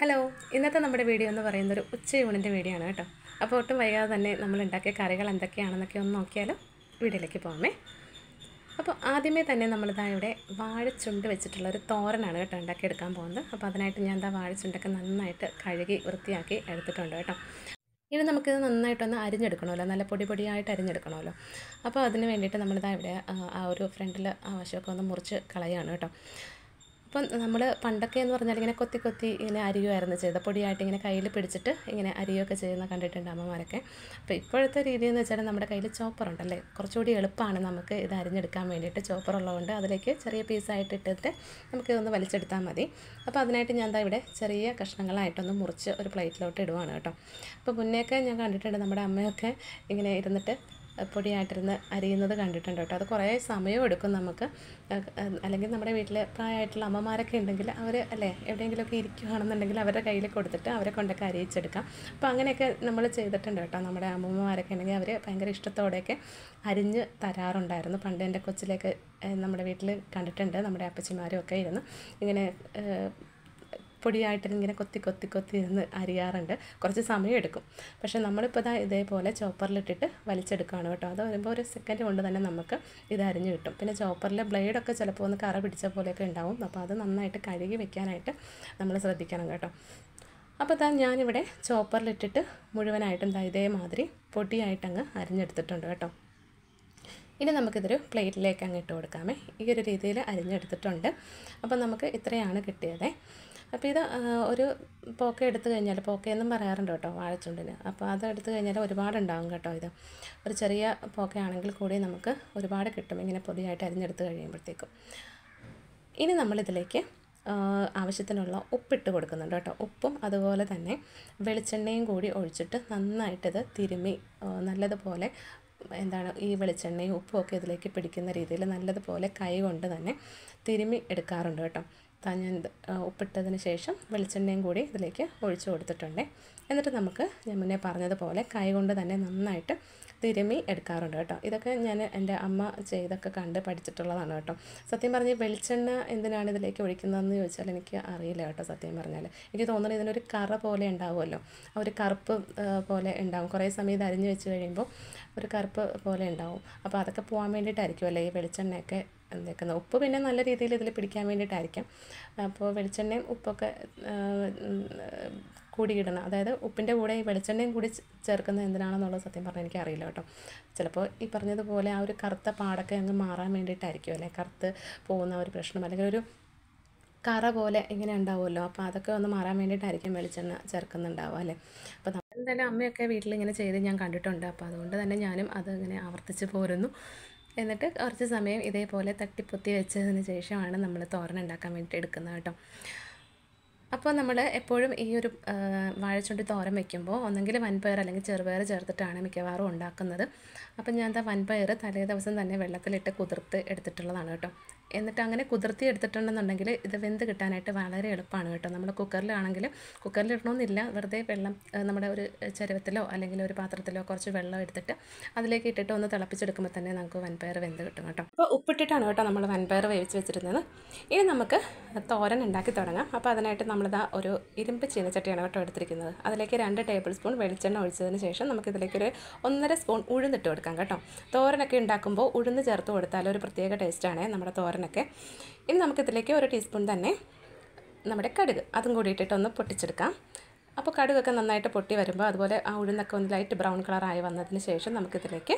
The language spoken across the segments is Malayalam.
ഹലോ ഇന്നത്തെ നമ്മുടെ വീഡിയോ എന്ന് പറയുന്നത് ഒരു ഉച്ചയൂണിൻ്റെ വീഡിയോ ആണ് കേട്ടോ അപ്പോൾ ഒട്ടും വൈകാതെ തന്നെ നമ്മൾ ഉണ്ടാക്കിയ കറികൾ എന്തൊക്കെയാണെന്നൊക്കെ ഒന്ന് നോക്കിയാലും വീഡിയോയിലേക്ക് പോകാമേ അപ്പോൾ ആദ്യമേ തന്നെ നമ്മളിതാ ഇവിടെ വാഴച്ചുണ്ട് വെച്ചിട്ടുള്ള ഒരു തോരനാണ് കേട്ടോ ഉണ്ടാക്കിയെടുക്കാൻ പോകുന്നത് അപ്പോൾ അതിനായിട്ട് ഞാൻ എന്താ വാഴച്ചുണ്ടൊക്കെ നന്നായിട്ട് കഴുകി വൃത്തിയാക്കി എടുത്തിട്ടുണ്ട് കേട്ടോ ഇനി നമുക്കിത് നന്നായിട്ടൊന്ന് അരിഞ്ഞെടുക്കണമല്ലോ നല്ല പൊടി പൊടിയായിട്ട് അരിഞ്ഞെടുക്കണമല്ലോ അപ്പോൾ അതിന് വേണ്ടിയിട്ട് നമ്മളിതാ ഇവിടെ ആ ഒരു ഫ്രണ്ടിൽ ആ വശമൊക്കെ ഒന്ന് മുറിച്ച് കളയാണ് കേട്ടോ അപ്പം നമ്മൾ പണ്ടൊക്കെ എന്ന് പറഞ്ഞാൽ ഇങ്ങനെ കൊത്തി കൊത്തി ഇങ്ങനെ അരിയുമായിരുന്നു ചെയ്ത പൊടിയായിട്ട് ഇങ്ങനെ കയ്യിൽ പിടിച്ചിട്ട് ഇങ്ങനെ അരിയൊക്കെ ചെയ്യുന്ന കണ്ടിട്ടുണ്ട് അമ്മമാരൊക്കെ അപ്പോൾ ഇപ്പോഴത്തെ രീതി എന്ന് വെച്ചാൽ നമ്മുടെ കയ്യിൽ ചോപ്പറുണ്ടല്ലേ കുറച്ചുകൂടി എളുപ്പമാണ് നമുക്ക് ഇത് അരിഞ്ഞെടുക്കാൻ വേണ്ടിയിട്ട് ചോപ്പറുള്ളതുകൊണ്ട് അതിലേക്ക് ചെറിയ പീസായിട്ട് ഇട്ടിട്ട് നമുക്ക് ഇതൊന്ന് വലിച്ചെടുത്താൽ മതി അപ്പോൾ അതിനായിട്ട് ഞാൻ എന്താ ഇവിടെ ചെറിയ കഷ്ണങ്ങളായിട്ടൊന്ന് മുറിച്ച് ഒരു പ്ലേറ്റിലോട്ട് ഇടുവാണ് കേട്ടോ അപ്പോൾ മുന്നേക്കെ ഞാൻ കണ്ടിട്ടുണ്ട് നമ്മുടെ അമ്മയൊക്കെ ഇങ്ങനെ ഇരുന്നിട്ട് പൊടിയായിട്ടിരുന്ന് അരിയുന്നത് കണ്ടിട്ടുണ്ട് കേട്ടോ അത് കുറേ സമയം എടുക്കും നമുക്ക് അല്ലെങ്കിൽ നമ്മുടെ വീട്ടിൽ പ്രായമായിട്ടുള്ള അമ്മമാരൊക്കെ ഉണ്ടെങ്കിൽ അവർ അല്ലേ എവിടെയെങ്കിലുമൊക്കെ ഇരിക്കുകയാണെന്നുണ്ടെങ്കിൽ അവരുടെ കയ്യിൽ കൊടുത്തിട്ട് അവരെ കൊണ്ടൊക്കെ അരിയിച്ചെടുക്കാം അപ്പോൾ അങ്ങനെയൊക്കെ നമ്മൾ ചെയ്തിട്ടുണ്ട് കേട്ടോ നമ്മുടെ അമ്മമാരൊക്കെ ഉണ്ടെങ്കിൽ അവർ ഭയങ്കര ഇഷ്ടത്തോടെയൊക്കെ അരിഞ്ഞ് തരാറുണ്ടായിരുന്നു പണ്ട് എൻ്റെ കൊച്ചിലേക്ക് നമ്മുടെ വീട്ടിൽ കണ്ടിട്ടുണ്ട് നമ്മുടെ അപ്പച്ചിമാരും ഒക്കെ ഇരുന്ന് ഇങ്ങനെ പൊടിയായിട്ട് ഇങ്ങനെ കൊത്തി കൊത്തി കൊത്തി ഇരുന്ന് അരിയാറുണ്ട് കുറച്ച് സമയം എടുക്കും പക്ഷേ നമ്മളിപ്പോൾ ഇതാ ഇതേപോലെ ചോപ്പറിലിട്ടിട്ട് വലിച്ചെടുക്കുകയാണ് കേട്ടോ അത് വരുമ്പോൾ ഒരു സെക്കൻഡ് കൊണ്ട് തന്നെ നമുക്ക് ഇത് അരിഞ്ഞ് കിട്ടും പിന്നെ ചോപ്പറിലെ ബ്ലേഡൊക്കെ ചിലപ്പോൾ ഒന്ന് കറ പിടിച്ച പോലെയൊക്കെ ഉണ്ടാവും അപ്പോൾ അത് നന്നായിട്ട് കഴുകി വെക്കാനായിട്ട് നമ്മൾ ശ്രദ്ധിക്കണം കേട്ടോ അപ്പോൾ താ ഞാനിവിടെ ചോപ്പറിലിട്ടിട്ട് മുഴുവനായിട്ടും ദാ ഇതേമാതിരി പൊടിയായിട്ടങ്ങ് അരിഞ്ഞെടുത്തിട്ടുണ്ട് കേട്ടോ ഇനി നമുക്കിതൊരു പ്ലേറ്റിലേക്ക് അങ്ങ് ഇട്ട് കൊടുക്കാമേ ഈ ഒരു രീതിയിൽ അരിഞ്ഞെടുത്തിട്ടുണ്ട് അപ്പോൾ നമുക്ക് ഇത്രയാണ് കിട്ടിയത് അപ്പോൾ ഇത് ഒരു പോക്ക എടുത്തു കഴിഞ്ഞാൽ പോക്കയെന്നും പറയാറുണ്ട് കേട്ടോ വാഴച്ചുണ്ടിന് അപ്പോൾ അത് എടുത്തു കഴിഞ്ഞാൽ ഒരുപാടുണ്ടാകും കേട്ടോ ഇത് ഒരു ചെറിയ പോക്കയാണെങ്കിൽ കൂടി നമുക്ക് ഒരുപാട് കിട്ടും ഇങ്ങനെ പൊടിയായിട്ട് അരിഞ്ഞെടുത്ത് കഴിയുമ്പോഴത്തേക്കും ഇനി നമ്മളിതിലേക്ക് ആവശ്യത്തിനുള്ള ഉപ്പിട്ട് കൊടുക്കുന്നുണ്ട് കേട്ടോ ഉപ്പും അതുപോലെ തന്നെ വെളിച്ചെണ്ണയും കൂടി ഒഴിച്ചിട്ട് നന്നായിട്ടത് തിരുമി നല്ലതുപോലെ എന്താണ് ഈ വെളിച്ചെണ്ണയും ഉപ്പും ഒക്കെ ഇതിലേക്ക് പിടിക്കുന്ന രീതിയിൽ നല്ലതുപോലെ കൈ കൊണ്ട് തന്നെ തിരുമി എടുക്കാറുണ്ട് കേട്ടോ ഞാൻ ഉപ്പിട്ടതിന് ശേഷം വെളിച്ചെണ്ണയും കൂടി ഇതിലേക്ക് ഒഴിച്ചു കൊടുത്തിട്ടുണ്ട് എന്നിട്ട് നമുക്ക് ഞാൻ മുന്നേ പറഞ്ഞതുപോലെ കൈകൊണ്ട് തന്നെ നന്നായിട്ട് തിരുമി എടുക്കാറുണ്ട് കേട്ടോ ഇതൊക്കെ ഞാൻ എൻ്റെ അമ്മ ചെയ്തൊക്കെ കണ്ട് പഠിച്ചിട്ടുള്ളതാണ് കേട്ടോ സത്യം പറഞ്ഞ് വെളിച്ചെണ്ണ എന്തിനാണ് ഇതിലേക്ക് ഒഴിക്കുന്നതെന്ന് ചോദിച്ചാൽ എനിക്ക് അറിയില്ല കേട്ടോ സത്യം പറഞ്ഞാൽ എനിക്ക് തോന്നുന്നത് ഇതിനൊരു കറ പോലെ ഉണ്ടാവുമല്ലോ ആ ഒരു കറുപ്പ് പോലെ ഉണ്ടാവും കുറേ സമയം ഇത് അരിഞ്ഞ് വെച്ച് കഴിയുമ്പോൾ ഒരു കറുപ്പ് പോലെ ഉണ്ടാവും അപ്പോൾ അതൊക്കെ പോകാൻ വേണ്ടിയിട്ടായിരിക്കുമല്ലോ ഈ വെളിച്ചെണ്ണയൊക്കെ വെക്കുന്നത് ഉപ്പ് പിന്നെ നല്ല രീതിയിൽ ഇതിൽ പിടിക്കാൻ വേണ്ടിയിട്ടായിരിക്കും അപ്പോൾ വെളിച്ചെണ്ണയും ഉപ്പൊക്കെ കൂടി ഇടണം അതായത് ഉപ്പിൻ്റെ കൂടെ ഈ വെളിച്ചെണ്ണയും കൂടി ചേർക്കുന്നത് എന്തിനാണെന്നുള്ളത് സത്യം പറഞ്ഞാൽ എനിക്കറിയില്ല കേട്ടോ ചിലപ്പോൾ ഈ പറഞ്ഞതുപോലെ ആ ഒരു കറുത്ത പാടൊക്കെ അങ്ങ് മാറാൻ വേണ്ടിയിട്ടായിരിക്കും അല്ലേ കറുത്ത് പോകുന്ന ഒരു പ്രശ്നം അല്ലെങ്കിൽ ഒരു കറ പോലെ ഇങ്ങനെ ഉണ്ടാവുമല്ലോ അപ്പോൾ അതൊക്കെ ഒന്ന് മാറാൻ വേണ്ടിയിട്ടായിരിക്കും വെളിച്ചെണ്ണ ചേർക്കുന്നുണ്ടാവുക അല്ലേ അപ്പോൾ തന്നെ അമ്മയൊക്കെ വീട്ടിൽ ഇങ്ങനെ ചെയ്ത് ഞാൻ കണ്ടിട്ടുണ്ട് അപ്പോൾ അതുകൊണ്ട് തന്നെ ഞാനും അതിങ്ങനെ ആവർത്തിച്ച് പോരുന്നു എന്നിട്ട് കുറച്ച് സമയം ഇതേപോലെ തട്ടിപ്പൊത്തി വെച്ചതിന് ശേഷമാണ് നമ്മൾ തോരൻ ഉണ്ടാക്കാൻ വേണ്ടി എടുക്കുന്നത് കേട്ടോ അപ്പോൾ നമ്മൾ എപ്പോഴും ഈ ഒരു വാഴച്ചുണ്ടി തോരൻ വെക്കുമ്പോൾ ഒന്നെങ്കിൽ വൻപയർ അല്ലെങ്കിൽ ചെറുപയർ ചേർത്തിട്ടാണ് മിക്കവാറും ഉണ്ടാക്കുന്നത് അപ്പോൾ ഞാൻ എന്താ വൻപയർ തലേ ദിവസം തന്നെ വെള്ളത്തിലിട്ട് കുതിർത്ത് എടുത്തിട്ടുള്ളതാണ് കേട്ടോ എന്നിട്ട് അങ്ങനെ കുതിർത്തി എടുത്തിട്ടുണ്ടെന്നുണ്ടെങ്കിൽ ഇത് വെന്ത് കിട്ടാനായിട്ട് വളരെ എളുപ്പമാണ് കേട്ടോ നമ്മൾ കുക്കറിലാണെങ്കിൽ കുക്കറിലിടണമെന്നില്ല വെറുതെ വെള്ളം നമ്മുടെ ഒരു ചരുവത്തിലോ അല്ലെങ്കിൽ ഒരു പാത്രത്തിലോ കുറച്ച് വെള്ളം എടുത്തിട്ട് അതിലേക്ക് ഇട്ടിട്ട് ഒന്ന് തിളപ്പിച്ചെടുക്കുമ്പോൾ തന്നെ നമുക്ക് വൻപയർ വെന്ത് കിട്ടും കേട്ടോ അപ്പോൾ ഉപ്പിട്ടിട്ടാണ് കേട്ടോ നമ്മൾ വൻപയർ വേവിച്ച് വെച്ചിരുന്നത് ഇനി നമുക്ക് തോരൻ ഉണ്ടാക്കി തുടങ്ങാം അപ്പോൾ അതിനായിട്ട് നമ്മളിതാ ഒരു ഇരുമ്പ് ചീനച്ചട്ടിയാണ് കേട്ടോ എടുത്തിരിക്കുന്നത് അതിലേക്ക് രണ്ട് ടേബിൾ സ്പൂൺ വെളിച്ചെണ്ണ ഒഴിച്ചതിന് ശേഷം നമുക്കിതിലേക്കൊരു ഒരു ഒന്നര സ്പൂൺ ഉഴുന്നിട്ട് കൊടുക്കാം കേട്ടോ തോരനൊക്കെ ഉണ്ടാക്കുമ്പോൾ ഉഴുന്ന് ചേർത്ത് കൊടുത്താൽ ഒരു പ്രത്യേക ടേസ്റ്റാണ് നമ്മുടെ തോരൻ സാമ്പാറിനൊക്കെ ഇനി നമുക്കിതിലേക്ക് ഒരു ടീസ്പൂൺ തന്നെ നമ്മുടെ കടുക് അതും കൂടി ഇട്ടിട്ടൊന്ന് പൊട്ടിച്ചെടുക്കാം അപ്പോൾ കടുകൊക്കെ നന്നായിട്ട് പൊട്ടി വരുമ്പോൾ അതുപോലെ ആ ഉഴുന്നൊക്കെ ഒന്ന് ലൈറ്റ് ബ്രൗൺ കളറായി വന്നതിന് ശേഷം നമുക്കിതിലേക്ക്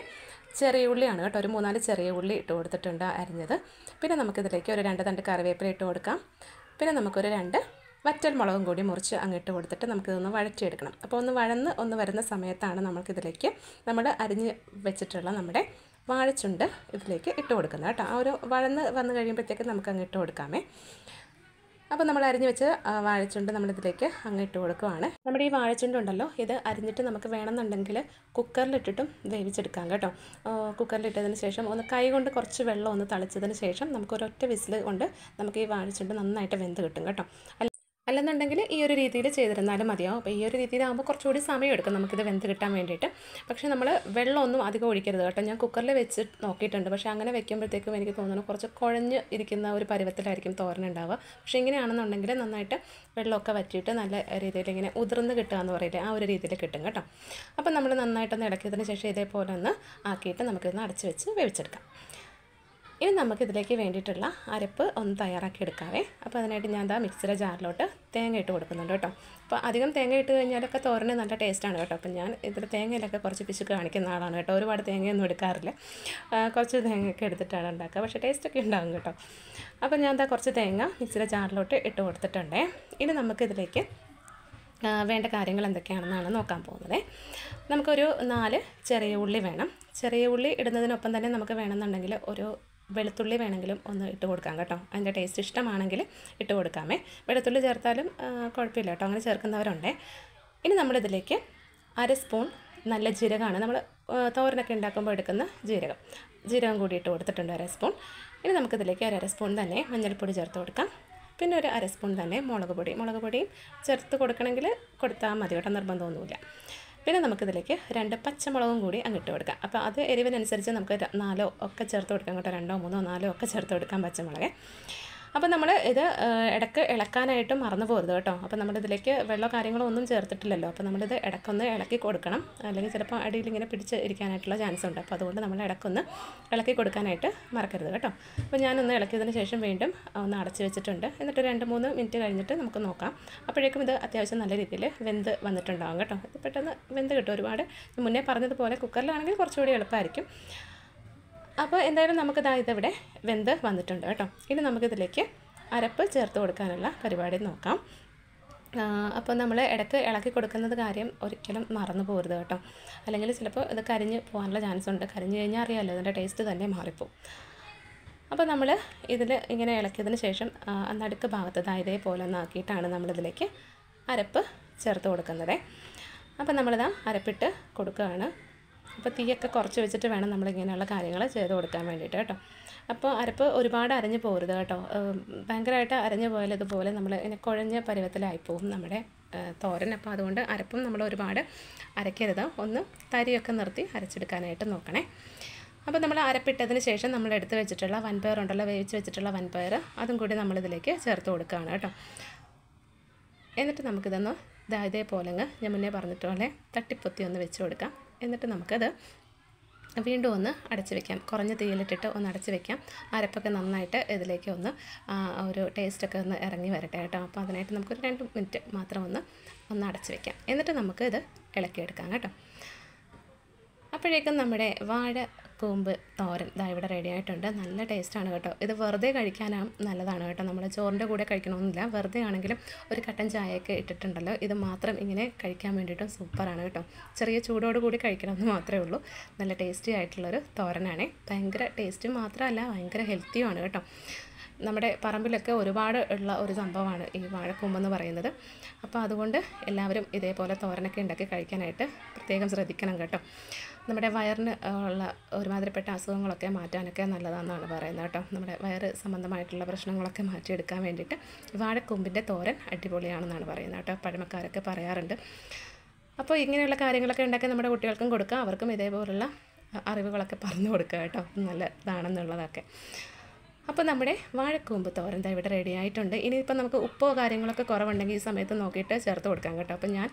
ചെറിയ ഉള്ളിയാണ് കേട്ടോ ഒരു മൂന്നാല് ചെറിയ ഉള്ളി ഇട്ട് കൊടുത്തിട്ടുണ്ട് അരിഞ്ഞത് പിന്നെ നമുക്കിതിലേക്ക് ഒരു രണ്ട് തണ്ട് കറിവേപ്പില ഇട്ട് കൊടുക്കാം പിന്നെ നമുക്കൊരു രണ്ട് വറ്റൽ മുളകും കൂടി മുറിച്ച് ഇട്ട് കൊടുത്തിട്ട് നമുക്കിതൊന്ന് വഴറ്റിയെടുക്കണം അപ്പോൾ ഒന്ന് വഴന്ന് ഒന്ന് വരുന്ന സമയത്താണ് നമ്മൾക്കിതിലേക്ക് നമ്മൾ അരിഞ്ഞ് വെച്ചിട്ടുള്ള നമ്മുടെ വാഴച്ചുണ്ട് ഇതിലേക്ക് ഇട്ട് കൊടുക്കുന്നത് കേട്ടോ ആ ഒരു വഴന്ന് വന്നു കഴിയുമ്പോഴത്തേക്ക് നമുക്ക് അങ്ങ് ഇട്ട് കൊടുക്കാമേ അപ്പോൾ നമ്മൾ അരിഞ്ഞ് വെച്ച് വാഴച്ചുണ്ട് നമ്മളിതിലേക്ക് അങ്ങ് ഇട്ട് കൊടുക്കുവാണ് നമ്മുടെ ഈ വാഴച്ചുണ്ട് ഉണ്ടല്ലോ ഇത് അരിഞ്ഞിട്ട് നമുക്ക് വേണമെന്നുണ്ടെങ്കിൽ കുക്കറിലിട്ടിട്ടും വേവിച്ചെടുക്കാം കേട്ടോ കുക്കറിലിട്ടതിന് ശേഷം ഒന്ന് കൈ കൊണ്ട് കുറച്ച് വെള്ളം ഒന്ന് തളിച്ചതിന് ശേഷം നമുക്ക് വിസിൽ കൊണ്ട് നമുക്ക് ഈ വാഴച്ചുണ്ട് നന്നായിട്ട് വെന്ത് കിട്ടും കേട്ടോ അല്ലെന്നുണ്ടെങ്കിൽ ഈ ഒരു രീതിയിൽ ചെയ്തിരുന്നാലും മതിയാവും അപ്പോൾ ഈ ഒരു രീതിയിലാകുമ്പോൾ കുറച്ചുകൂടി സമയം എടുക്കും നമുക്കിത് വെന്ത് കിട്ടാൻ വേണ്ടിയിട്ട് പക്ഷേ നമ്മൾ വെള്ളമൊന്നും അധികം ഒഴിക്കരുത് കേട്ടോ ഞാൻ കുക്കറിൽ വെച്ച് നോക്കിയിട്ടുണ്ട് പക്ഷേ അങ്ങനെ വെക്കുമ്പോഴത്തേക്കും എനിക്ക് തോന്നുന്നു കുറച്ച് കുഴഞ്ഞ് ഇരിക്കുന്ന ഒരു പരുവത്തിലായിരിക്കും തോരനുണ്ടാവുക പക്ഷേ ഇങ്ങനെയാണെന്നുണ്ടെങ്കിൽ നന്നായിട്ട് വെള്ളമൊക്കെ വറ്റിയിട്ട് നല്ല രീതിയിൽ ഇങ്ങനെ ഉതിർന്ന് കിട്ടുക എന്ന് പറയില്ലേ ആ ഒരു രീതിയിൽ കിട്ടും കേട്ടോ അപ്പോൾ നമ്മൾ നന്നായിട്ടൊന്ന് ഇളക്കിയതിന് ശേഷം ഇതേപോലെ ഒന്ന് ആക്കിയിട്ട് നമുക്കിതൊന്ന് അടച്ച് വെച്ച് വേവിച്ചെടുക്കാം ഇനി നമുക്ക് ഇതിലേക്ക് വേണ്ടിയിട്ടുള്ള അരപ്പ് ഒന്ന് തയ്യാറാക്കി എടുക്കാവേ അപ്പോൾ അതിനായിട്ട് ഞാൻ എന്താ മിക്സിയുടെ ജാറിലോട്ട് തേങ്ങ ഇട്ട് കൊടുക്കുന്നുണ്ട് കേട്ടോ അപ്പോൾ അധികം തേങ്ങ ഇട്ട് കഴിഞ്ഞാലൊക്കെ തോരന് നല്ല ടേസ്റ്റാണ് കേട്ടോ അപ്പോൾ ഞാൻ ഇതിൽ തേങ്ങയിലൊക്കെ കുറച്ച് പിശുക്ക് കാണിക്കുന്ന ആളാണ് കേട്ടോ ഒരുപാട് തേങ്ങയൊന്നും എടുക്കാറില്ല കുറച്ച് തേങ്ങയൊക്കെ എടുത്തിട്ടാണ് ഉണ്ടാക്കുക പക്ഷേ ടേസ്റ്റൊക്കെ ഉണ്ടാകും കേട്ടോ അപ്പോൾ ഞാൻ എന്താ കുറച്ച് തേങ്ങ മിക്സിയുടെ ജാറിലോട്ട് ഇട്ട് കൊടുത്തിട്ടുണ്ടേ ഇനി നമുക്കിതിലേക്ക് വേണ്ട കാര്യങ്ങൾ എന്തൊക്കെയാണെന്നാണ് നോക്കാൻ പോകുന്നത് നമുക്കൊരു നാല് ചെറിയ ഉള്ളി വേണം ചെറിയ ഉള്ളി ഇടുന്നതിനൊപ്പം തന്നെ നമുക്ക് വേണമെന്നുണ്ടെങ്കിൽ ഒരു വെളുത്തുള്ളി വേണമെങ്കിലും ഒന്ന് ഇട്ട് കൊടുക്കാം കേട്ടോ അതിൻ്റെ ടേസ്റ്റ് ഇഷ്ടമാണെങ്കിൽ ഇട്ട് കൊടുക്കാമേ വെളുത്തുള്ളി ചേർത്താലും കുഴപ്പമില്ല കേട്ടോ അങ്ങനെ ചേർക്കുന്നവരുണ്ടേ ഇനി നമ്മളിതിലേക്ക് അര സ്പൂൺ നല്ല ജീരകമാണ് നമ്മൾ തോരനൊക്കെ ഉണ്ടാക്കുമ്പോൾ എടുക്കുന്ന ജീരകം ജീരകം കൂടി ഇട്ട് കൊടുത്തിട്ടുണ്ട് അര സ്പൂൺ ഇനി നമുക്കിതിലേക്ക് ഒരു അര സ്പൂൺ തന്നെ മഞ്ഞൾപ്പൊടി ചേർത്ത് കൊടുക്കാം പിന്നെ ഒരു അര സ്പൂൺ തന്നെ മുളക് പൊടി മുളക് പൊടിയും ചേർത്ത് കൊടുക്കണമെങ്കിൽ കൊടുത്താൽ മതി കേട്ടോ നിർബന്ധമൊന്നുമില്ല പിന്നെ നമുക്കിതിലേക്ക് രണ്ട് പച്ചമുളകും കൂടി അങ്ങിട്ട് കൊടുക്കാം അപ്പോൾ അത് എരിവിനനുസരിച്ച് നമുക്ക് നാലോ ഒക്കെ ചേർത്ത് കൊടുക്കാം കേട്ടോ രണ്ടോ മൂന്നോ നാലോ ഒക്കെ ചേർത്ത് കൊടുക്കാം പച്ചമുളക് അപ്പോൾ നമ്മൾ ഇത് ഇടക്ക് ഇളക്കാനായിട്ട് മറന്നു പോകരുത് കേട്ടോ അപ്പോൾ നമ്മളിതിലേക്ക് വെള്ളമോ കാര്യങ്ങളോ ഒന്നും ചേർത്തിട്ടില്ലല്ലോ അപ്പോൾ നമ്മളിത് ഇടക്കൊന്ന് ഇളക്കി കൊടുക്കണം അല്ലെങ്കിൽ ചിലപ്പോൾ അടിയിൽ ഇങ്ങനെ പിടിച്ച് ഇരിക്കാനായിട്ടുള്ള ചാൻസ് ഉണ്ട് അപ്പോൾ അതുകൊണ്ട് നമ്മൾ ഇടക്കൊന്ന് ഇളക്കി കൊടുക്കാനായിട്ട് മറക്കരുത് കേട്ടോ അപ്പോൾ ഞാനൊന്ന് ഇളക്കിയതിന് ശേഷം വീണ്ടും ഒന്ന് അടച്ചു വെച്ചിട്ടുണ്ട് എന്നിട്ട് രണ്ട് മൂന്ന് മിനിറ്റ് കഴിഞ്ഞിട്ട് നമുക്ക് നോക്കാം അപ്പോഴേക്കും ഇത് അത്യാവശ്യം നല്ല രീതിയിൽ വെന്ത് വന്നിട്ടുണ്ടാകും കേട്ടോ ഇത് പെട്ടെന്ന് വെന്ത് കിട്ടും ഒരുപാട് മുന്നേ പറഞ്ഞതുപോലെ കുക്കറിലാണെങ്കിൽ കുറച്ചുകൂടി എളുപ്പമായിരിക്കും അപ്പോൾ എന്തായാലും നമുക്കിതാ ഇതവിടെ വെന്ത് വന്നിട്ടുണ്ട് കേട്ടോ ഇനി നമുക്കിതിലേക്ക് അരപ്പ് ചേർത്ത് കൊടുക്കാനുള്ള പരിപാടി നോക്കാം അപ്പോൾ നമ്മൾ ഇടയ്ക്ക് ഇളക്കി കൊടുക്കുന്നത് കാര്യം ഒരിക്കലും മറന്നു പോകരുത് കേട്ടോ അല്ലെങ്കിൽ ചിലപ്പോൾ ഇത് കരിഞ്ഞ് പോകാനുള്ള ചാൻസ് ഉണ്ട് കരിഞ്ഞ് കഴിഞ്ഞാൽ അറിയാമല്ലോ അതിൻ്റെ ടേസ്റ്റ് തന്നെ മാറിപ്പോവും അപ്പോൾ നമ്മൾ ഇതിൽ ഇങ്ങനെ ഇളക്കിയതിന് ശേഷം നടുക്ക് ഭാഗത്ത് ഇതേപോലെ ഒന്നാക്കിയിട്ടാണ് നമ്മളിതിലേക്ക് അരപ്പ് ചേർത്ത് കൊടുക്കുന്നത് അപ്പോൾ നമ്മളിതാ അരപ്പിട്ട് കൊടുക്കുകയാണ് അപ്പോൾ തീയൊക്കെ കുറച്ച് വെച്ചിട്ട് വേണം നമ്മളിങ്ങനെയുള്ള കാര്യങ്ങൾ ചെയ്ത് കൊടുക്കാൻ വേണ്ടിയിട്ട് കേട്ടോ അപ്പോൾ അരപ്പ് ഒരുപാട് അരഞ്ഞു പോരുത് കേട്ടോ ഭയങ്കരമായിട്ട് അരഞ്ഞ് പോയാൽ ഇതുപോലെ നമ്മൾ കുഴഞ്ഞ പരുവത്തിലായി പോകും നമ്മുടെ തോരൻ അപ്പോൾ അതുകൊണ്ട് അരപ്പും നമ്മൾ ഒരുപാട് അരയ്ക്കരുത് ഒന്ന് തരിയൊക്കെ നിർത്തി അരച്ചെടുക്കാനായിട്ട് നോക്കണേ അപ്പോൾ നമ്മൾ അരപ്പിട്ടതിന് ശേഷം നമ്മൾ എടുത്ത് വെച്ചിട്ടുള്ള വൻപയർ ഉണ്ടല്ലോ വേവിച്ച് വെച്ചിട്ടുള്ള വൻപയർ അതും കൂടി നമ്മളിതിലേക്ക് ചേർത്ത് കൊടുക്കുകയാണ് കേട്ടോ എന്നിട്ട് നമുക്കിതൊന്ന് പോലെ ഞാൻ മുന്നേ പറഞ്ഞിട്ടുള്ള തട്ടിപ്പൊത്തി ഒന്ന് വെച്ച് കൊടുക്കാം എന്നിട്ട് നമുക്കത് വീണ്ടും ഒന്ന് അടച്ച് വെക്കാം കുറഞ്ഞ തീയിലിട്ടിട്ട് ഒന്ന് അടച്ച് വെക്കാം അരപ്പൊക്കെ നന്നായിട്ട് ഇതിലേക്ക് ഒന്ന് ഒരു ടേസ്റ്റൊക്കെ ഒന്ന് ഇറങ്ങി വരട്ടെ കേട്ടോ അപ്പോൾ അതിനായിട്ട് നമുക്കൊരു രണ്ട് മിനിറ്റ് മാത്രം ഒന്ന് ഒന്ന് അടച്ച് വെക്കാം എന്നിട്ട് നമുക്ക് ഇത് ഇളക്കിയെടുക്കാം കേട്ടോ അപ്പോഴേക്കും നമ്മുടെ വാഴ കൂമ്പ് തോരൻ ഇതാ ഇവിടെ റെഡി ആയിട്ടുണ്ട് നല്ല ടേസ്റ്റാണ് കേട്ടോ ഇത് വെറുതെ കഴിക്കാനാ നല്ലതാണ് കേട്ടോ നമ്മൾ ചോറിൻ്റെ കൂടെ കഴിക്കണമെന്നില്ല വെറുതെ ആണെങ്കിലും ഒരു കട്ടൻ ചായയൊക്കെ ഇട്ടിട്ടുണ്ടല്ലോ ഇത് മാത്രം ഇങ്ങനെ കഴിക്കാൻ വേണ്ടിയിട്ടും സൂപ്പറാണ് കേട്ടോ ചെറിയ ചൂടോട് കൂടി കഴിക്കണമെന്ന് മാത്രമേ ഉള്ളൂ നല്ല ടേസ്റ്റി ആയിട്ടുള്ളൊരു തോരനാണ് ഭയങ്കര ടേസ്റ്റ് മാത്രമല്ല ഭയങ്കര ഹെൽത്തിയുമാണ് കേട്ടോ നമ്മുടെ പറമ്പിലൊക്കെ ഒരുപാട് ഉള്ള ഒരു സംഭവമാണ് ഈ വാഴക്കൂമ്പെന്ന് പറയുന്നത് അപ്പോൾ അതുകൊണ്ട് എല്ലാവരും ഇതേപോലെ തോരനൊക്കെ ഉണ്ടാക്കി കഴിക്കാനായിട്ട് പ്രത്യേകം ശ്രദ്ധിക്കണം കേട്ടോ നമ്മുടെ വയറിന് ഉള്ള ഒരുമാതിരിപ്പെട്ട അസുഖങ്ങളൊക്കെ മാറ്റാനൊക്കെ നല്ലതാണെന്നാണ് പറയുന്നത് കേട്ടോ നമ്മുടെ വയറ് സംബന്ധമായിട്ടുള്ള പ്രശ്നങ്ങളൊക്കെ മാറ്റിയെടുക്കാൻ വേണ്ടിയിട്ട് വാഴക്കൊമ്പിൻ്റെ തോരൻ അടിപൊളിയാണെന്നാണ് പറയുന്നത് കേട്ടോ പഴമക്കാരൊക്കെ പറയാറുണ്ട് അപ്പോൾ ഇങ്ങനെയുള്ള കാര്യങ്ങളൊക്കെ ഉണ്ടാക്കി നമ്മുടെ കുട്ടികൾക്കും കൊടുക്കാം അവർക്കും ഇതേപോലുള്ള അറിവുകളൊക്കെ പറഞ്ഞു കൊടുക്കുക കേട്ടോ നല്ലതാണെന്നുള്ളതൊക്കെ അപ്പോൾ നമ്മുടെ വാഴക്കൂമ്പ് തോരൻ ഇവിടെ റെഡി ആയിട്ടുണ്ട് ഇനിയിപ്പോൾ നമുക്ക് ഉപ്പോ കാര്യങ്ങളൊക്കെ കുറവുണ്ടെങ്കിൽ ഈ സമയത്ത് നോക്കിയിട്ട് ചേർത്ത് കൊടുക്കാം കേട്ടോ അപ്പോൾ ഞാൻ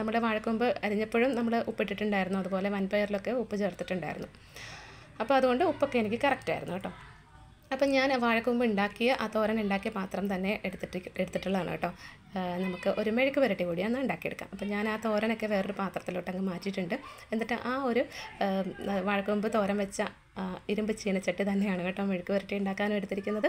നമ്മുടെ വാഴക്കൂമ്പ് അരിഞ്ഞപ്പോഴും നമ്മൾ ഉപ്പിട്ടിട്ടുണ്ടായിരുന്നു അതുപോലെ വൻപയറിലൊക്കെ ഉപ്പ് ചേർത്തിട്ടുണ്ടായിരുന്നു അപ്പോൾ അതുകൊണ്ട് ഉപ്പൊക്കെ എനിക്ക് കറക്റ്റായിരുന്നു കേട്ടോ അപ്പം ഞാൻ വാഴക്കൂമ്പ് ഉണ്ടാക്കിയ ആ തോരൻ ഉണ്ടാക്കിയ പാത്രം തന്നെ എടുത്തിട്ട് എടുത്തിട്ടുള്ളതാണ് കേട്ടോ നമുക്ക് ഒരു മെഴുക്ക് കൂടി കൂടിയാണ് ഉണ്ടാക്കിയെടുക്കാം അപ്പം ഞാൻ ആ തോരനൊക്കെ വേറൊരു പാത്രത്തിലോട്ടങ്ങ് മാറ്റിയിട്ടുണ്ട് എന്നിട്ട് ആ ഒരു വാഴക്കൂമ്പ് തോരൻ വെച്ച ഇരുമ്പ് ചീനച്ചട്ടി തന്നെയാണ് കേട്ടോ മെഴുക്ക് വരട്ടി ഉണ്ടാക്കാനും എടുത്തിരിക്കുന്നത്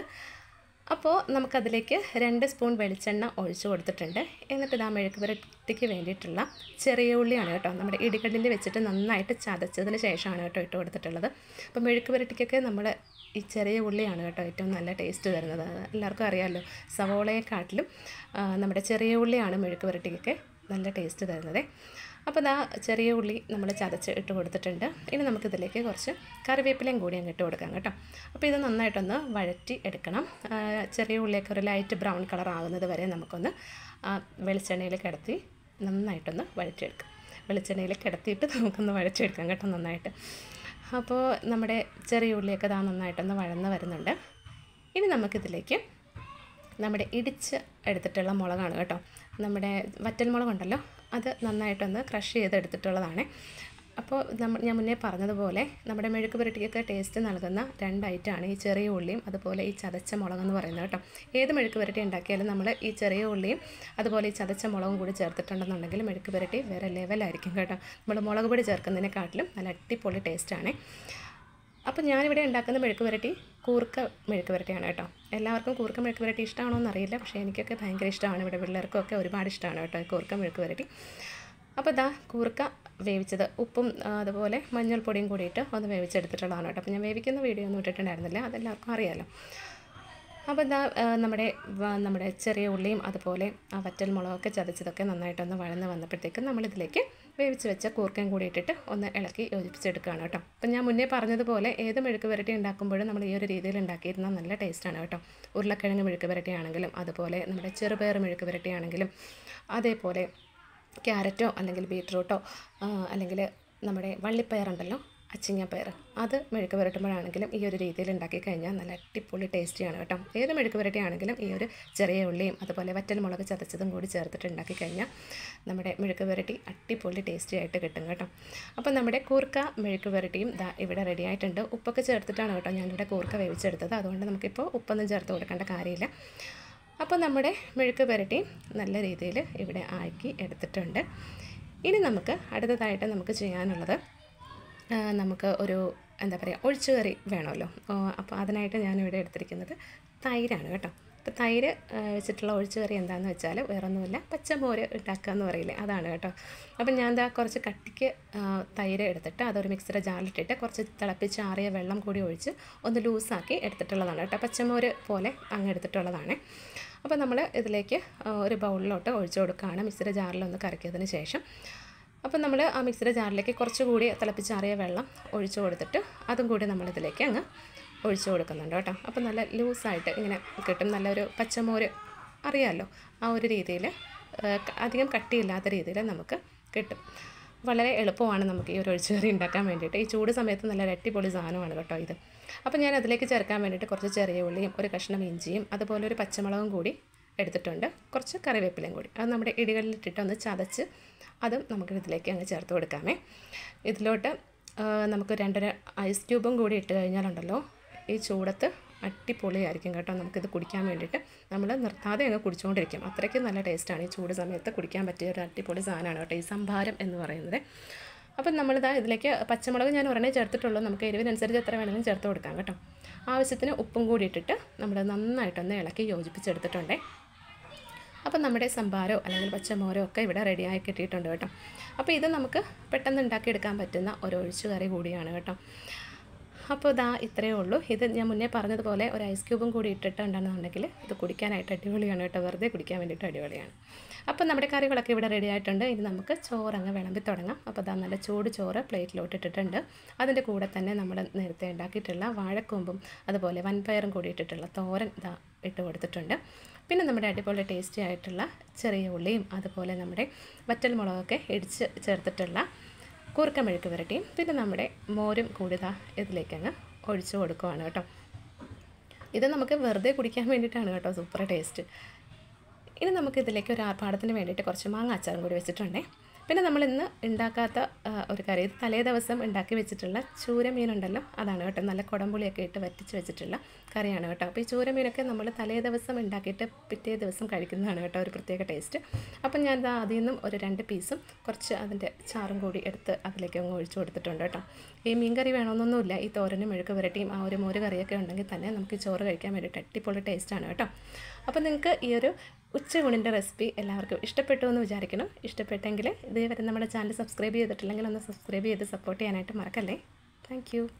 അപ്പോൾ നമുക്കതിലേക്ക് രണ്ട് സ്പൂൺ വെളിച്ചെണ്ണ ഒഴിച്ച് കൊടുത്തിട്ടുണ്ട് എന്നിട്ട് ഇതാ മെഴുക്ക് വരട്ടിക്ക് വേണ്ടിയിട്ടുള്ള ചെറിയ ഉള്ളിയാണ് കേട്ടോ നമ്മുടെ ഇടികല്ലിൽ വെച്ചിട്ട് നന്നായിട്ട് ചതച്ചതിന് ശേഷമാണ് കേട്ടോ ഇട്ട് കൊടുത്തിട്ടുള്ളത് അപ്പോൾ മെഴുക്ക് വരട്ടിക്കൊക്കെ നമ്മൾ ഈ ചെറിയ ഉള്ളിയാണ് കേട്ടോ ഏറ്റവും നല്ല ടേസ്റ്റ് തരുന്നത് എല്ലാവർക്കും അറിയാമല്ലോ സവോളയെക്കാട്ടിലും നമ്മുടെ ചെറിയ ഉള്ളിയാണ് മെഴുക്ക് വരട്ടിക്കൊക്കെ നല്ല ടേസ്റ്റ് തരുന്നത് അപ്പോൾ ഇതാ ചെറിയ ഉള്ളി നമ്മൾ ചതച്ച് ഇട്ട് കൊടുത്തിട്ടുണ്ട് ഇനി നമുക്കിതിലേക്ക് കുറച്ച് കറിവേപ്പിലയും കൂടി അങ്ങ് ഇട്ട് കൊടുക്കാം കേട്ടോ അപ്പോൾ ഇത് നന്നായിട്ടൊന്ന് വഴറ്റി എടുക്കണം ചെറിയ ഉള്ളിയൊക്കെ ഒരു ലൈറ്റ് ബ്രൗൺ കളർ ആകുന്നത് വരെ നമുക്കൊന്ന് വെളിച്ചെണ്ണയിൽ കിടത്തി നന്നായിട്ടൊന്ന് വഴറ്റിയെടുക്കാം വെളിച്ചെണ്ണയിൽ കിടത്തിയിട്ട് നമുക്കൊന്ന് വഴച്ചെടുക്കാം കേട്ടോ നന്നായിട്ട് അപ്പോൾ നമ്മുടെ ചെറിയ ഉള്ളിയൊക്കെ ഇതാ നന്നായിട്ടൊന്ന് വഴന്ന് വരുന്നുണ്ട് ഇനി നമുക്കിതിലേക്ക് നമ്മുടെ ഇടിച്ച് എടുത്തിട്ടുള്ള മുളകാണ് കേട്ടോ നമ്മുടെ വറ്റൽ മുളകുണ്ടല്ലോ അത് നന്നായിട്ടൊന്ന് ക്രഷ് ചെയ്തെടുത്തിട്ടുള്ളതാണ് അപ്പോൾ നമ്മൾ ഞാൻ മുന്നേ പറഞ്ഞതുപോലെ നമ്മുടെ മെഴുക്ക് പുരട്ടിക്കൊക്കെ ടേസ്റ്റ് നൽകുന്ന രണ്ട് ഐറ്റമാണ് ഈ ചെറിയ ഉള്ളിയും അതുപോലെ ഈ ചതച്ച എന്ന് പറയുന്നത് കേട്ടോ ഏത് മെഴുക്ക് പുരട്ടി ഉണ്ടാക്കിയാലും നമ്മൾ ഈ ചെറിയ ഉള്ളിയും അതുപോലെ ഈ ചതച്ച മുളകും കൂടി ചേർത്തിട്ടുണ്ടെന്നുണ്ടെങ്കിൽ മെഴുക്ക് പുരട്ടി വേറെ ലെവലായിരിക്കും കേട്ടോ നമ്മൾ മുളക് പൊടി ചേർക്കുന്നതിനെക്കാട്ടിലും നല്ല അടിപൊളി ടേസ്റ്റാണ് അപ്പോൾ ഞാനിവിടെ ഉണ്ടാക്കുന്ന മെഴുക്ക് വരട്ടി കൂർക്ക മെഴുക്ക് വരട്ടിയാണ് കേട്ടോ എല്ലാവർക്കും കൂർക്ക മെഴുക്ക് വരട്ടി ഇഷ്ടമാണോ എന്നറിയില്ല പക്ഷേ എനിക്കൊക്കെ ഭയങ്കര ഇഷ്ടമാണ് ഇവിടെ പിള്ളേർക്കൊക്കെ ഒരുപാട് ഇഷ്ടമാണ് കേട്ടോ കൂർക്ക മെഴുക്ക് വരട്ടി അപ്പോൾ ഇതാ കൂർക്ക വേവിച്ചത് ഉപ്പും അതുപോലെ മഞ്ഞൾപ്പൊടിയും കൂടിയിട്ട് ഒന്ന് വേവിച്ചെടുത്തിട്ടുള്ളതാണ് കേട്ടോ അപ്പോൾ ഞാൻ വേവിക്കുന്ന വീഡിയോ ഒന്നും ഇട്ടിട്ടുണ്ടായിരുന്നില്ല അതെല്ലാവർക്കും അറിയാമല്ലോ അപ്പോൾ എന്താ നമ്മുടെ നമ്മുടെ ചെറിയ ഉള്ളിയും അതുപോലെ ആ വറ്റൽ മുളകൊക്കെ ചതച്ചതൊക്കെ നന്നായിട്ടൊന്ന് വഴന്ന് വന്നപ്പോഴത്തേക്കും നമ്മളിതിലേക്ക് വേവിച്ച് വെച്ച കൂർക്കയും കൂടി ഇട്ടിട്ട് ഒന്ന് ഇളക്കി യോജിപ്പിച്ചെടുക്കുകയാണ് കേട്ടോ അപ്പം ഞാൻ മുന്നേ പറഞ്ഞതുപോലെ ഏത് മെഴുക്ക് പുരട്ടി ഉണ്ടാക്കുമ്പോഴും നമ്മൾ ഈ ഒരു രീതിയിൽ ഉണ്ടാക്കിയിരുന്ന നല്ല ടേസ്റ്റാണ് കേട്ടോ ഉരുളക്കിഴങ്ങ് മെഴുക്ക് പുരട്ടി ആണെങ്കിലും അതുപോലെ നമ്മുടെ ചെറുപയർ മെഴുക്ക് പുരട്ടി ആണെങ്കിലും അതേപോലെ ക്യാരറ്റോ അല്ലെങ്കിൽ ബീറ്റ്റൂട്ടോ അല്ലെങ്കിൽ നമ്മുടെ വള്ളിപ്പയറുണ്ടല്ലോ അച്ചിങ്ങപ്പയർ അത് മെഴുക്ക് പുരട്ടുമ്പോഴാണെങ്കിലും ഈ ഒരു രീതിയിൽ ഉണ്ടാക്കി കഴിഞ്ഞാൽ നല്ല അടിപൊളി ടേസ്റ്റിയാണ് കേട്ടോ ഏത് മെഴുക്ക് പുരട്ടിയാണെങ്കിലും ഈ ഒരു ചെറിയ ഉള്ളിയും അതുപോലെ വറ്റൽമുളക് ചതച്ചതും കൂടി ചേർത്തിട്ട് ഉണ്ടാക്കി കഴിഞ്ഞാൽ നമ്മുടെ മെഴുക്ക് പുരട്ടി അടിപൊളി ടേസ്റ്റി ആയിട്ട് കിട്ടും കേട്ടോ അപ്പോൾ നമ്മുടെ കൂർക്ക മെഴുക്ക് പുരട്ടിയും ദാ ഇവിടെ റെഡി ആയിട്ടുണ്ട് ഉപ്പൊക്കെ ചേർത്തിട്ടാണ് കേട്ടോ ഞാനിവിടെ കൂർക്ക വേവിച്ചെടുത്തത് അതുകൊണ്ട് നമുക്കിപ്പോൾ ഉപ്പൊന്നും ചേർത്ത് കൊടുക്കേണ്ട കാര്യമില്ല അപ്പോൾ നമ്മുടെ മെഴുക്ക് പുരട്ടി നല്ല രീതിയിൽ ഇവിടെ ആക്കി എടുത്തിട്ടുണ്ട് ഇനി നമുക്ക് അടുത്തതായിട്ട് നമുക്ക് ചെയ്യാനുള്ളത് നമുക്ക് ഒരു എന്താ പറയുക ഒഴിച്ചു കറി വേണമല്ലോ അപ്പോൾ അതിനായിട്ട് ഞാനിവിടെ എടുത്തിരിക്കുന്നത് തൈരാണ് കേട്ടോ അപ്പോൾ തൈര് വെച്ചിട്ടുള്ള ഒഴിച്ചു കറി എന്താണെന്ന് വെച്ചാൽ വേറൊന്നുമില്ല പച്ചമോര് ഉണ്ടാക്കുക എന്ന് പറയില്ലേ അതാണ് കേട്ടോ അപ്പം ഞാൻ എന്താ കുറച്ച് കട്ടിക്ക് തൈര് എടുത്തിട്ട് അതൊരു മിക്സിയുടെ ജാറിലിട്ടിട്ട് കുറച്ച് തിളപ്പിച്ച് ആറിയ വെള്ളം കൂടി ഒഴിച്ച് ഒന്ന് ലൂസാക്കി എടുത്തിട്ടുള്ളതാണ് കേട്ടോ പച്ചമോര് പോലെ അങ്ങ് എടുത്തിട്ടുള്ളതാണ് അപ്പോൾ നമ്മൾ ഇതിലേക്ക് ഒരു ബൗളിലോട്ട് ഒഴിച്ചു കൊടുക്കുകയാണ് മിക്സിയുടെ ജാറിലൊന്ന് കറക്കിയതിന് ശേഷം അപ്പം നമ്മൾ ആ മിക്സിയുടെ ജാറിലേക്ക് കുറച്ചുകൂടി തിളപ്പിച്ചാറിയ വെള്ളം ഒഴിച്ചു കൊടുത്തിട്ട് അതും കൂടി നമ്മളിതിലേക്ക് അങ്ങ് ഒഴിച്ചു കൊടുക്കുന്നുണ്ട് കേട്ടോ അപ്പം നല്ല ലൂസായിട്ട് ഇങ്ങനെ കിട്ടും നല്ലൊരു പച്ചമോര് അറിയാമല്ലോ ആ ഒരു രീതിയിൽ അധികം കട്ടിയില്ലാത്ത രീതിയിൽ നമുക്ക് കിട്ടും വളരെ എളുപ്പമാണ് നമുക്ക് ഈ ഒരു ഒഴിച്ചുകറി ഉണ്ടാക്കാൻ വേണ്ടിയിട്ട് ഈ ചൂട് സമയത്ത് നല്ല അടിപൊളി സാധനമാണ് കേട്ടോ ഇത് അപ്പോൾ ഞാൻ അതിലേക്ക് ചേർക്കാൻ വേണ്ടിയിട്ട് കുറച്ച് ചെറിയ ഉള്ളിയും ഒരു കഷ്ണം ഇഞ്ചിയും അതുപോലെ ഒരു പച്ചമുളകും കൂടി എടുത്തിട്ടുണ്ട് കുറച്ച് കറിവേപ്പിലയും കൂടി അത് നമ്മുടെ ഇടികളിലിട്ടിട്ട് ഒന്ന് ചതച്ച് അതും നമുക്ക് ഇതിലേക്ക് അങ്ങ് ചേർത്ത് കൊടുക്കാമേ ഇതിലോട്ട് നമുക്ക് രണ്ടര ഐസ് ക്യൂബും കൂടി ഇട്ട് കഴിഞ്ഞാലുണ്ടല്ലോ ഈ ചൂടത്ത് അടിപൊളിയായിരിക്കും കേട്ടോ നമുക്കിത് കുടിക്കാൻ വേണ്ടിയിട്ട് നമ്മൾ നിർത്താതെ അങ്ങ് കുടിച്ചുകൊണ്ടിരിക്കും അത്രയ്ക്ക് നല്ല ടേസ്റ്റാണ് ഈ ചൂട് സമയത്ത് കുടിക്കാൻ പറ്റിയ ഒരു അടിപൊളി സാധനമാണ് കേട്ടോ ഈ സംഭാരം എന്ന് പറയുന്നത് അപ്പം നമ്മളിതാ ഇതിലേക്ക് പച്ചമുളക് ഞാൻ ഉറനെ ചേർത്തിട്ടുള്ളൂ നമുക്ക് എരിവിനനുസരിച്ച് എത്ര വേണമെങ്കിലും ചേർത്ത് കൊടുക്കാം കേട്ടോ ആവശ്യത്തിന് ഉപ്പും കൂടി ഇട്ടിട്ട് നമ്മൾ നന്നായിട്ടൊന്ന് ഇളക്കി യോജിപ്പിച്ചെടുത്തിട്ടുണ്ടേ അപ്പോൾ നമ്മുടെ സംഭാരോ അല്ലെങ്കിൽ പച്ചമോരോ ഒക്കെ ഇവിടെ റെഡിയായി കിട്ടിയിട്ടുണ്ട് കേട്ടോ അപ്പോൾ ഇത് നമുക്ക് പെട്ടെന്ന് ഉണ്ടാക്കിയെടുക്കാൻ പറ്റുന്ന ഒരു ഒഴിച്ചുകറി കൂടിയാണ് കേട്ടോ അപ്പോൾ ഇതാ ഇത്രയേ ഉള്ളൂ ഇത് ഞാൻ മുന്നേ പറഞ്ഞതുപോലെ ഒരു ഐസ് ക്യൂബും കൂടി ഇട്ടിട്ടുണ്ടെന്നുണ്ടെങ്കിൽ ഇത് കുടിക്കാനായിട്ട് അടിപൊളിയാണ് കേട്ടോ വെറുതെ കുടിക്കാൻ വേണ്ടിയിട്ട് അടിപൊളിയാണ് അപ്പോൾ നമ്മുടെ കറികളൊക്കെ ഇവിടെ റെഡി ആയിട്ടുണ്ട് ഇനി നമുക്ക് ചോറങ്ങ് വിളമ്പി തുടങ്ങാം അപ്പോൾ അതാ നല്ല ചൂട് ചോറ് പ്ലേറ്റിലോട്ട് ഇട്ടിട്ടുണ്ട് അതിൻ്റെ കൂടെ തന്നെ നമ്മൾ നേരത്തെ ഉണ്ടാക്കിയിട്ടുള്ള വാഴക്കൊമ്പും അതുപോലെ വൻപയറും കൂടി ഇട്ടിട്ടുള്ള തോരൻ ഇതാ ഇട്ട് കൊടുത്തിട്ടുണ്ട് പിന്നെ നമ്മുടെ അടിപൊളി ടേസ്റ്റി ആയിട്ടുള്ള ചെറിയ ഉള്ളിയും അതുപോലെ നമ്മുടെ വറ്റൽ മുളകൊക്കെ ഇടിച്ച് ചേർത്തിട്ടുള്ള കൂർക്ക മെഴുക്ക് പിന്നെ നമ്മുടെ മോരും കൂടിതാ ഇതിലേക്കങ്ങ് ഒഴിച്ചു കൊടുക്കുവാണ് കേട്ടോ ഇത് നമുക്ക് വെറുതെ കുടിക്കാൻ വേണ്ടിയിട്ടാണ് കേട്ടോ സൂപ്പർ ടേസ്റ്റ് ഇനി നമുക്ക് ഇതിലേക്ക് ഒരു ആർഭാടത്തിന് വേണ്ടിയിട്ട് കുറച്ച് മാങ്ങ അച്ചാറും കൂടി വെച്ചിട്ടുണ്ടേ പിന്നെ നമ്മൾ ഇന്ന് ഉണ്ടാക്കാത്ത ഒരു കറി തലേ ദിവസം ഉണ്ടാക്കി വെച്ചിട്ടുള്ള ചൂരമീനുണ്ടല്ലോ അതാണ് കേട്ടോ നല്ല കുടംപുളിയൊക്കെ ഇട്ട് വറ്റിച്ച് വെച്ചിട്ടുള്ള കറിയാണ് കേട്ടോ അപ്പോൾ ഈ ചൂരമീനൊക്കെ നമ്മൾ തലേ ദിവസം ഉണ്ടാക്കിയിട്ട് പിറ്റേ ദിവസം കഴിക്കുന്നതാണ് കേട്ടോ ഒരു പ്രത്യേക ടേസ്റ്റ് അപ്പം ഞാൻ അതിൽ നിന്നും ഒരു രണ്ട് പീസും കുറച്ച് അതിൻ്റെ ചാറും കൂടി എടുത്ത് അതിലേക്ക് അങ്ങ് ഒഴിച്ചു കൊടുത്തിട്ടുണ്ട് കേട്ടോ ഈ മീൻകറി വേണമെന്നൊന്നുമില്ല ഈ തോരനും മെഴുക്ക് വരട്ടിയും ആ ഒരു മോര് കറിയൊക്കെ ഉണ്ടെങ്കിൽ തന്നെ നമുക്ക് ചോറ് കഴിക്കാൻ വേണ്ടിയിട്ട് അടിപൊളി ടേസ്റ്റാണ് കേട്ടോ അപ്പോൾ നിങ്ങൾക്ക് ഈ ഒരു ഉച്ചയൂണിൻ്റെ റെസിപ്പി എല്ലാവർക്കും ഇഷ്ടപ്പെട്ടു എന്ന് വിചാരിക്കണം ഇഷ്ടപ്പെട്ടെങ്കിൽ ഇതുവരെ നമ്മുടെ ചാനൽ സബ്സ്ക്രൈബ് ചെയ്തിട്ടില്ലെങ്കിൽ ഒന്ന് സബ്സ്ക്രൈബ് ചെയ്ത് സപ്പോർട്ട് ചെയ്യാനായിട്ട് മറക്കല്ലേ താങ്ക്